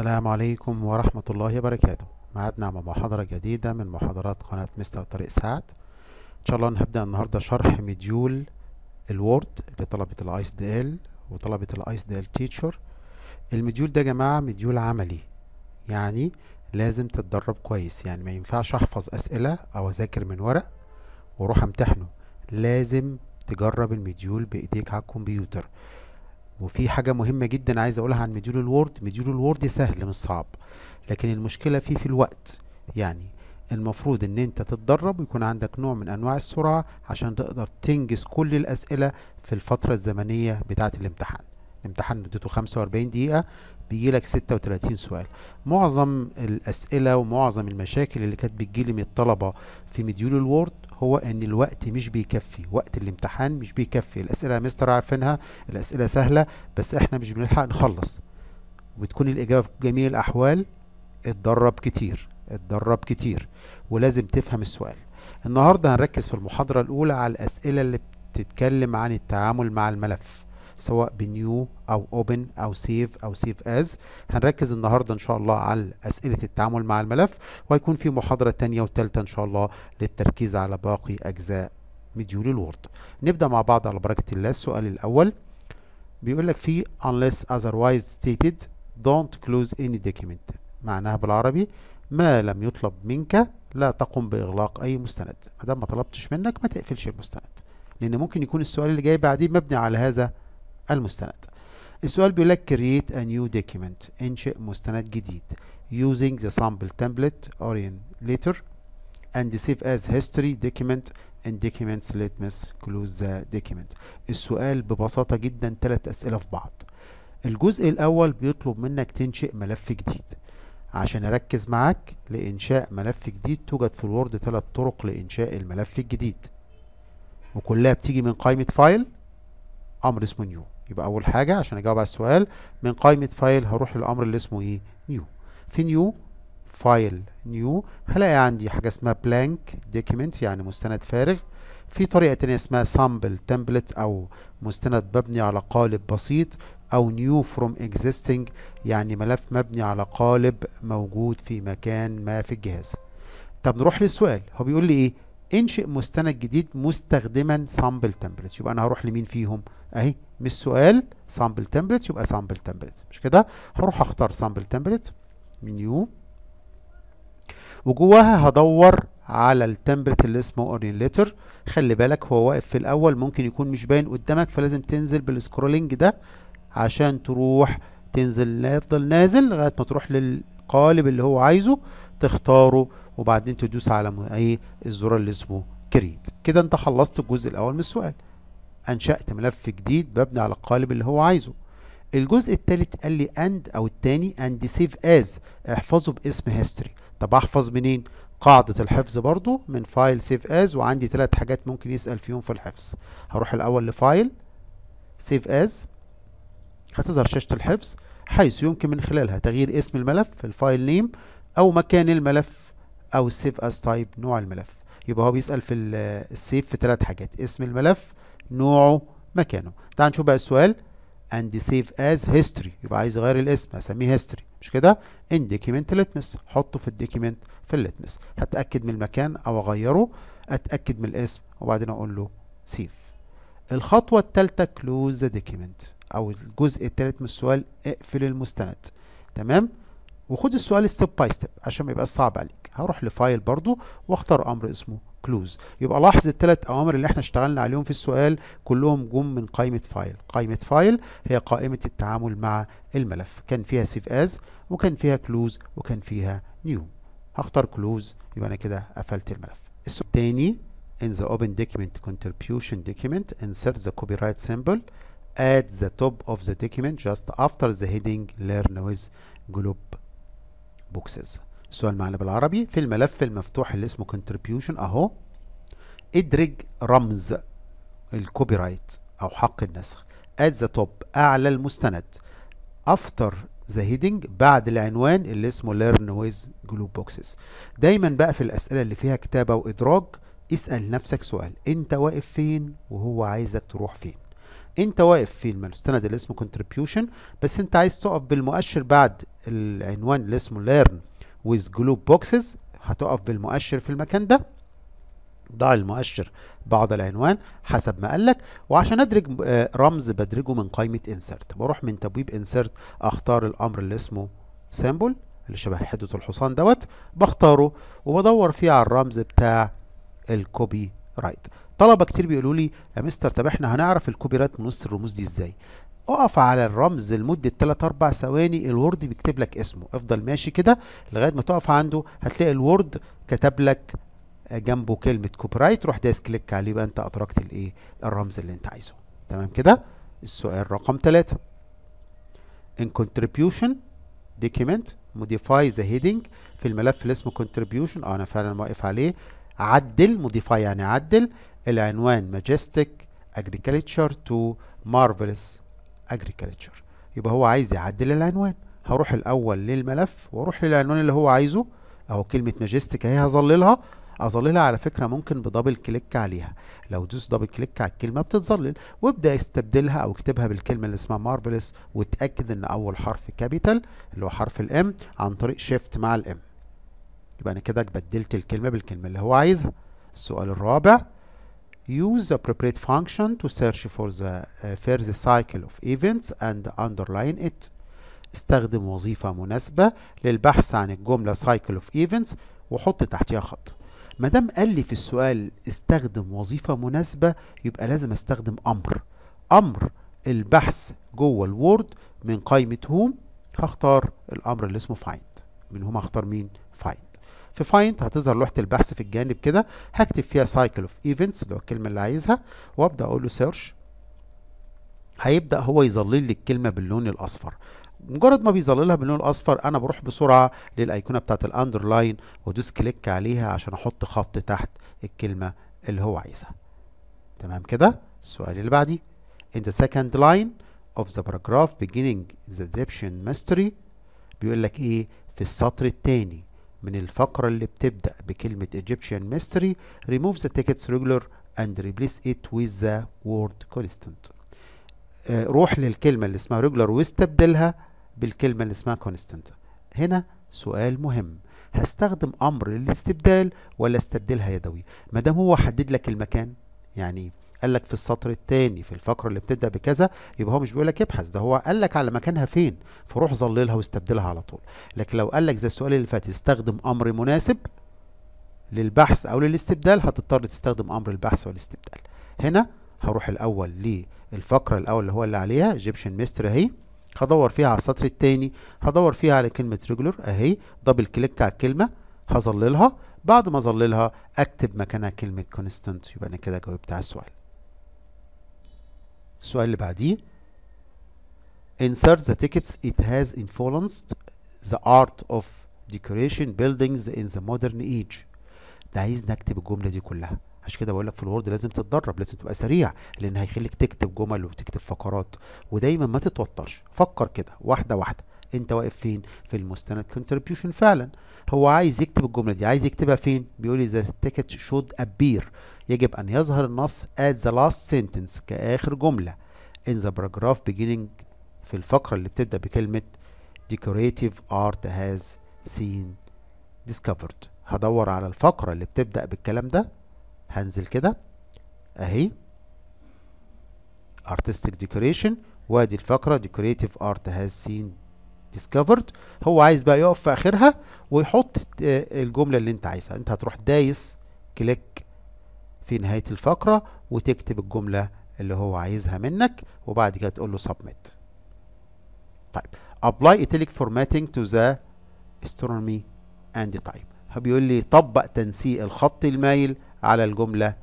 السلام عليكم ورحمة الله وبركاته معادنا مع محاضرة جديدة من محاضرات قناة مستر طارق سعد إن شاء الله هنبدأ النهاردة شرح مديول الوورد لطلبة الايس دي ال وطلبة الايس دي ال تيتشر المديول ده يا جماعة مديول عملي يعني لازم تتدرب كويس يعني ما ينفعش أحفظ أسئلة أو أذاكر من ورق وأروح أمتحنه لازم تجرب المديول بإيديك على الكمبيوتر وفي حاجة مهمة جدا عايز اقولها عن مديول الوورد مديول الوورد سهل مش صعب لكن المشكلة فيه في الوقت يعني المفروض ان انت تتدرب ويكون عندك نوع من انواع السرعة عشان تقدر تنجز كل الاسئلة في الفترة الزمنية بتاعة الامتحان الامتحان مدته 45 دقيقة بيجي لك 36 سؤال معظم الأسئلة ومعظم المشاكل اللي كانت بتجيلي من الطلبة في مديول الوورد هو ان الوقت مش بيكفي وقت الامتحان مش بيكفي الأسئلة يا مستر عارفينها الأسئلة سهلة بس احنا مش بنلحق نخلص وبتكون الإجابة في جميع الأحوال اتدرب كتير اتدرب كتير ولازم تفهم السؤال النهاردة هنركز في المحاضرة الأولى على الأسئلة اللي بتتكلم عن التعامل مع الملف سواء بنيو او اوبن او سيف او سيف از هنركز النهارده ان شاء الله على اسئله التعامل مع الملف وهيكون في محاضره ثانيه وثالثه ان شاء الله للتركيز على باقي اجزاء مديول الوورد نبدا مع بعض على بركه الله السؤال الاول بيقول لك في unless otherwise stated don't close any document معناها بالعربي ما لم يطلب منك لا تقم باغلاق اي مستند ما دام ما طلبتش منك ما تقفلش المستند لان ممكن يكون السؤال اللي جاي بعديه مبني على هذا المستند السؤال بيقول لك create a new document انشئ مستند جديد using the sample template orientator and save as history document in documents let me close the document السؤال ببساطة جدا ثلاث أسئلة في بعض الجزء الأول بيطلب منك تنشئ ملف جديد عشان أركز معاك لإنشاء ملف جديد توجد في الوورد ثلاث طرق لإنشاء الملف الجديد وكلها بتيجي من قائمة فايل أمر اسمه نيو يبقى اول حاجه عشان اجاوب على السؤال من قائمه فايل هروح للامر اللي اسمه ايه نيو في نيو فايل نيو هلاقي عندي حاجه اسمها بلانك document يعني مستند فارغ في طريقه تانية اسمها سامبل تمبلت او مستند مبني على قالب بسيط او نيو فروم اكزيستنج يعني ملف مبني على قالب موجود في مكان ما في الجهاز طب نروح للسؤال هو بيقول لي ايه انشئ مستند جديد مستخدما سامبل تمبلت يبقى انا هروح لمين فيهم اهي مش سؤال سامبل تمبلت يبقى سامبل تمبلت مش كده هروح اختار سامبل تمبلت منيو وجواها هدور على التمبلت اللي اسمه ليتر خلي بالك هو واقف في الاول ممكن يكون مش باين قدامك فلازم تنزل بالسكرولنج ده عشان تروح تنزل يفضل نازل لغايه ما تروح للقالب اللي هو عايزه تختاره وبعدين تدوس على ايه الزرار اللي اسمه كريت كده انت خلصت الجزء الاول من السؤال انشأت ملف جديد مبني على القالب اللي هو عايزه الجزء الثالث قال لي اند او الثاني اند سيف از احفظه باسم هيستوري طب احفظ منين قاعدة الحفظ برضو من فايل سيف از وعندي ثلاث حاجات ممكن يسأل فيهم في الحفظ هروح الاول لفايل سيف از هتظهر شاشة الحفظ حيث يمكن من خلالها تغيير اسم الملف الفايل نيم او مكان الملف او السيف اس تايب نوع الملف يبقى هو بيسال في السيف في ثلاث حاجات اسم الملف نوعه مكانه تعال نشوف بقى السؤال اند سيف از هيستوري يبقى عايز اغير الاسم اسميه هيستوري مش كده ان دوكيمنت لتمس حطه في الدوكيمنت في اللتمس هتاكد من المكان او اغيره اتاكد من الاسم وبعدين اقول له سيف الخطوه الثالثه close the document او الجزء الثالث من السؤال اقفل المستند تمام وخد السؤال ستيب باي ستيب عشان ما يبقاش صعب عليك هروح لفايل برضو واختار امر اسمه كلوز يبقى لاحظ الثلاث اوامر اللي احنا اشتغلنا عليهم في السؤال كلهم جم من قائمه فايل قائمه فايل هي قائمه التعامل مع الملف كان فيها سيف از وكان فيها كلوز وكان فيها نيو هختار كلوز يبقى انا كده قفلت الملف السؤال الثاني in the open document contribution document insert the copyright symbol at the top of the document just after the heading learn with glob بوكسز السؤال معنا بالعربي في الملف المفتوح اللي اسمه contribution اهو ادرج رمز الكوبي رايت او حق النسخ at the top اعلى المستند after the heading بعد العنوان اللي اسمه learn with glue boxes دايما بقى في الاسئله اللي فيها كتابه وادراج اسال نفسك سؤال انت واقف فين وهو عايزك تروح فين انت واقف في المستند اللي اسمه contribution بس انت عايز تقف بالمؤشر بعد العنوان اللي اسمه learn with globe boxes هتقف بالمؤشر في المكان ده ضع المؤشر بعد العنوان حسب ما قال لك وعشان ادرج آه، رمز بدرجه من قائمه insert بروح من تبويب insert اختار الامر اللي اسمه سامبل اللي شبه حده الحصان دوت بختاره وبدور فيه على الرمز بتاع الكوبي رايت طلبه كتير بيقولوا لي يا مستر طب احنا هنعرف الكوبي رايت من وسط الرموز دي ازاي اقف على الرمز لمدة 3 4 ثواني الوورد بيكتب لك اسمه افضل ماشي كده لغاية ما تقف عنده هتلاقي الوورد كتب لك جنبه كلمة كوبي رايت روح دايس كليك عليه بقى انت ادركت الايه الرمز اللي انت عايزه تمام كده السؤال رقم 3 ان كونتريبيوشن document modify the heading في الملف اللي اسمه contribution اه انا فعلا واقف عليه عدل modify يعني عدل العنوان ماجستيك اجريكلتشر تو مارفلس اجريكلتشر يبقى هو عايز يعدل العنوان هروح الاول للملف واروح للعنوان اللي هو عايزه اهو كلمه ماجستيك اهي هظللها اظللها على فكره ممكن بدبل كليك عليها لو دوس دبل كليك على الكلمه بتتظلل وابدا استبدلها او اكتبها بالكلمه اللي اسمها مارفلس واتاكد ان اول حرف كابيتال اللي هو حرف الام عن طريق شيفت مع الام يبقى انا كده بدلت الكلمه بالكلمه اللي هو عايزها السؤال الرابع use appropriate function to search for the uh, first cycle of events and underline it استخدم وظيفة مناسبة للبحث عن الجملة cycle of events وحط تحتها خط ما دام قال لي في السؤال استخدم وظيفة مناسبة يبقى لازم استخدم أمر أمر البحث جوه الوورد من قائمة هوم هختار الأمر اللي اسمه find من هوم هختار مين find في فايند هتظهر لوحه البحث في الجانب كده هكتب فيها سايكل اوف ايفنتس اللي هو الكلمه اللي عايزها وابدا اقول له سيرش هيبدا هو يظلل لي الكلمه باللون الاصفر مجرد ما بيظللها باللون الاصفر انا بروح بسرعه للايقونه بتاعه الاندرلاين وادوس كليك عليها عشان احط خط تحت الكلمه اللي هو عايزها تمام كده السؤال اللي بعديه in the second line of the paragraph beginning the Egyptian mystery بيقول لك ايه في السطر الثاني من الفقرة اللي بتبدأ بكلمة Egyptian Mystery remove the tickets regular and replace it with the word constant آه، روح للكلمة اللي اسمها regular واستبدلها بالكلمة اللي اسمها constant هنا سؤال مهم هستخدم أمر للاستبدال ولا استبدلها يدوي مادام هو حدد لك المكان يعني قال لك في السطر الثاني في الفقره اللي بتبدا بكذا يبقى هو مش بيقول لك ابحث ده هو قال لك على مكانها فين فروح ظللها واستبدلها على طول لكن لو قال لك زي السؤال اللي فات استخدم امر مناسب للبحث او للاستبدال هتضطر تستخدم امر البحث والاستبدال هنا هروح الاول للفقره الاول اللي هو اللي عليها ايجيبشن ميستر اهي هدور فيها على السطر الثاني هدور فيها على كلمه ريجولر اهي دبل كليك على الكلمه هظللها بعد ما ظللها اكتب مكانها كلمه كونستانت يبقى انا كده جاوبت على السؤال السؤال اللي بعديه insert the tickets it has influenced the art of decoration buildings in the modern age ده عايز نكتب الجملة دي كلها عشان كده بقول لك في الوورد لازم تتدرب لازم تبقى سريع لان هيخليك تكتب جمل وتكتب فقرات ودايما ما تتوترش فكر كده واحده واحده انت واقف فين في المستند كونتريبيوشن فعلا هو عايز يكتب الجمله دي عايز يكتبها فين بيقول لي ذا تيكت شود ابير يجب أن يظهر النص at the last sentence كآخر جملة in the paragraph beginning في الفقرة اللي بتبدأ بكلمة decorative art has seen discovered هدور على الفقرة اللي بتبدأ بالكلام ده هنزل كده اهي artistic decoration وادي الفقرة decorative art has seen discovered هو عايز بقى يقف في اخرها ويحط آه، الجملة اللي انت عايزها انت هتروح دايس كليك في نهاية الفقرة وتكتب الجملة اللي هو عايزها منك وبعد كده تقول له submit طيب apply italic formatting to the astronomy and هو بيقول لي طبق تنسيق الخط المايل على الجملة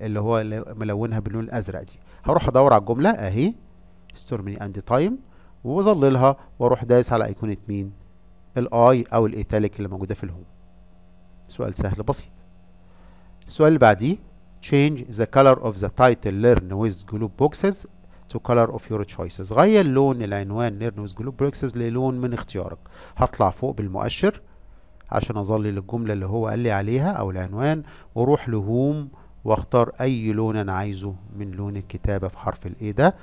اللي هو ملونها باللون الأزرق دي هروح أدور على الجملة أهي astronomy and time وظللها واروح دايس على ايقونة مين الاي او الايتاليك اللي موجودة في الهوم سؤال سهل بسيط السؤال اللي بعديه change the color of the title learn with glue boxes to color of your choices غير لون العنوان learn with glue boxes للون من اختيارك هطلع فوق بالمؤشر عشان اظلل الجملة اللي هو قال لي عليها او العنوان واروح لهوم واختار اي لون انا عايزه من لون الكتابة في حرف الايه ده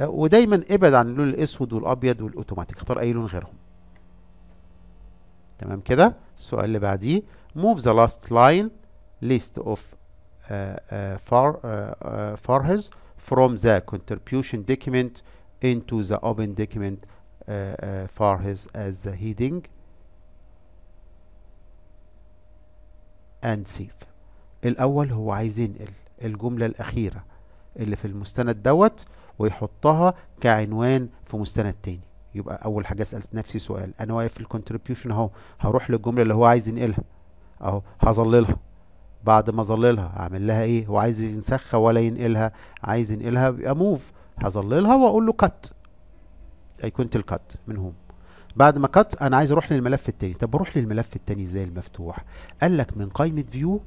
أه، ودايما ابعد عن اللون الاسود والابيض والاوتوماتيك اختار اي لون غيرهم تمام كده السؤال اللي بعديه move the last line list of far, آه، Farhas آه، آه، from the contribution document into the open document Farhas as the heading and save الأول هو عايز ينقل الجملة الأخيرة اللي في المستند دوت ويحطها كعنوان في مستند تاني يبقى أول حاجة أسأل نفسي سؤال أنا واقف في الكونتريبيوشن أهو هروح للجملة اللي هو عايز ينقلها أهو هظللها بعد ما ظللها اعمل لها ايه هو عايز ينسخها ولا ينقلها عايز ينقلها يبقى موف هظللها واقول له كات ايقونه الكات من هوم بعد ما كات انا عايز اروح للملف التاني طب بروح للملف التاني ازاي المفتوح قال لك من قائمه فيو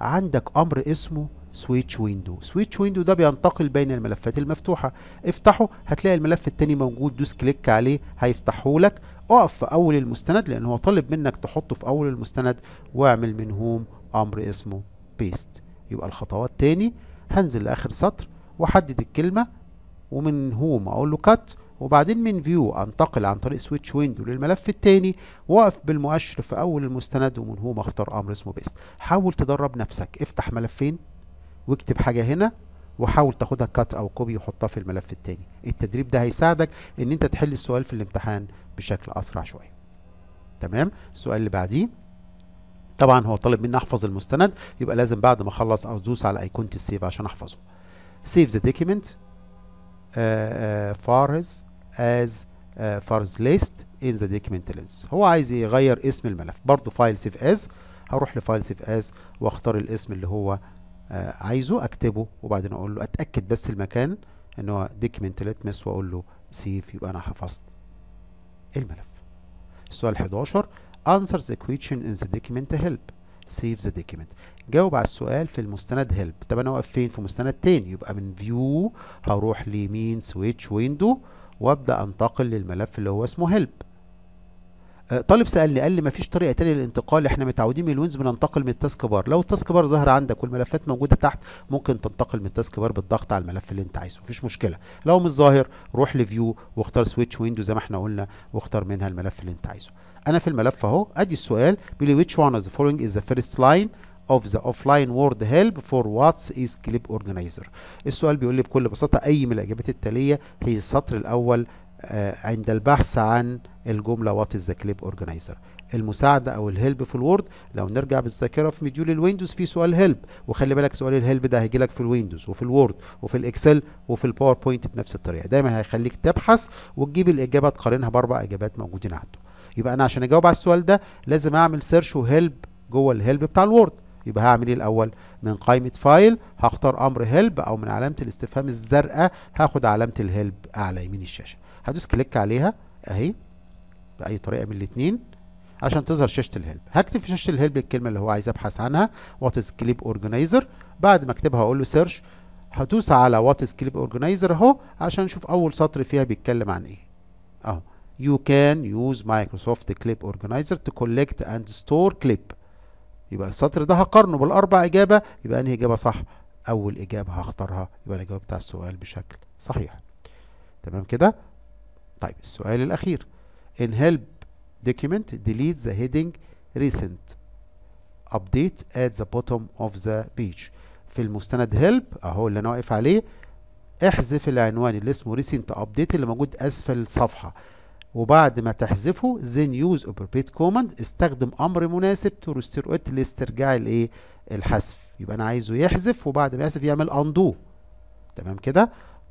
عندك امر اسمه سويتش ويندو سويتش ويندو ده بينتقل بين الملفات المفتوحه افتحه هتلاقي الملف التاني موجود دوس كليك عليه هيفتحه لك اقف في اول المستند لان هو طالب منك تحطه في اول المستند واعمل من هوم امر اسمه بيست يبقى الخطوات تاني هنزل لاخر سطر واحدد الكلمه ومن هوم اقول له كات وبعدين من فيو انتقل عن طريق سويتش ويندو للملف التاني واقف بالمؤشر في اول المستند ومن هوم اختار امر اسمه بيست حاول تدرب نفسك افتح ملفين واكتب حاجه هنا وحاول تاخدها كات او كوبي وحطها في الملف التاني التدريب ده هيساعدك ان انت تحل السؤال في الامتحان بشكل اسرع شويه تمام السؤال اللي بعديه طبعا هو طالب مني احفظ المستند يبقى لازم بعد ما اخلص ادوس على ايقونه السيف عشان احفظه سيف ذا دوكيمنت فارز از فارز ليست ان ذا دوكيمنت لينس هو عايز يغير اسم الملف برضه فايل سيف از هروح لفايل سيف از واختار الاسم اللي هو uh, عايزه اكتبه وبعدين اقول له اتاكد بس المكان ان هو دوكيمنت ليتمس واقول له سيف يبقى انا حفظت الملف السؤال 11 answer the question in the document help save the document جاوب على السؤال في المستند help طب انا واقف فين في مستند تاني يبقى من view هروح لمين switch window وابدا انتقل للملف اللي هو اسمه help آه، طالب سالني قال لي مفيش طريقه تانية للانتقال احنا متعودين من الوينز بننتقل من التاسك بار لو التاسك بار ظهر عندك والملفات موجوده تحت ممكن تنتقل من التاسك بار بالضغط على الملف اللي انت عايزه مفيش مشكله لو مش ظاهر روح لفيو واختار سويتش ويندو زي ما احنا قلنا واختار منها الملف اللي انت عايزه انا في الملف اهو ادي السؤال بيقول لي وان اوف ذا فولوينج از ذا فيرست لاين اوف of the offline word help for what's is clip organizer السؤال بيقول لي بكل بساطة أي من الإجابات التالية هي السطر الأول آه، عند البحث عن الجملة وات از ذا كليب اورجانيزر المساعدة او الهلب في الوورد لو نرجع بالذاكرة في مديول الويندوز في سؤال هلب وخلي بالك سؤال الهلب ده هيجي لك في الويندوز وفي الوورد وفي الاكسل وفي الباوربوينت بنفس الطريقة دايما هيخليك تبحث وتجيب الاجابة تقارنها باربع اجابات موجودين عنده يبقى انا عشان اجاوب على السؤال ده لازم اعمل سيرش وهلب جوه الهلب بتاع الوورد يبقى هعمل ايه الاول من قائمه فايل هختار امر هيلب او من علامه الاستفهام الزرقاء هاخد علامه الهيلب اعلى يمين الشاشه هدوس كليك عليها اهي باي طريقه من الاثنين عشان تظهر شاشه الهلب هكتب في شاشه الهلب الكلمه اللي هو عايز ابحث عنها وات از كليب اورجنايزر بعد ما اكتبها اقول له سيرش هدوس على وات از كليب اورجنايزر اهو عشان نشوف اول سطر فيها بيتكلم عن ايه اهو يو كان يوز مايكروسوفت كليب اورجنايزر تو كولكت اند ستور كليب يبقى السطر ده هقارنه بالاربع اجابه يبقى انهي اجابه صح اول اجابه هختارها يبقى الاجابه بتاع السؤال بشكل صحيح تمام كده طيب السؤال الأخير in help document delete the heading recent update at the bottom of the page في المستند help اهو اللي انا واقف عليه احذف العنوان اللي اسمه recent update اللي موجود اسفل الصفحة وبعد ما تحذفه then use appropriate command استخدم امر مناسب to restore it لاسترجاع الايه الحذف يبقى انا عايزه يحذف وبعد ما يحذف يعمل undo تمام كده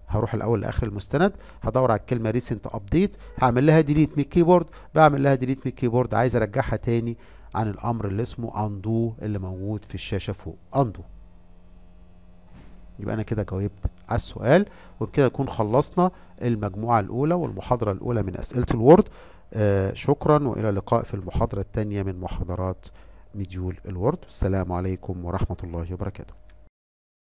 هروح الاول لاخر المستند هدور على الكلمه ريسنت ابديت هعمل لها ديليت من الكيبورد بعمل لها ديليت من الكيبورد عايز ارجعها تاني عن الامر اللي اسمه اندو اللي موجود في الشاشه فوق اندو يبقى انا كده جاوبت على السؤال وبكده نكون خلصنا المجموعه الاولى والمحاضره الاولى من اسئله الوورد آه شكرا والى اللقاء في المحاضره الثانيه من محاضرات مديول الوورد والسلام عليكم ورحمه الله وبركاته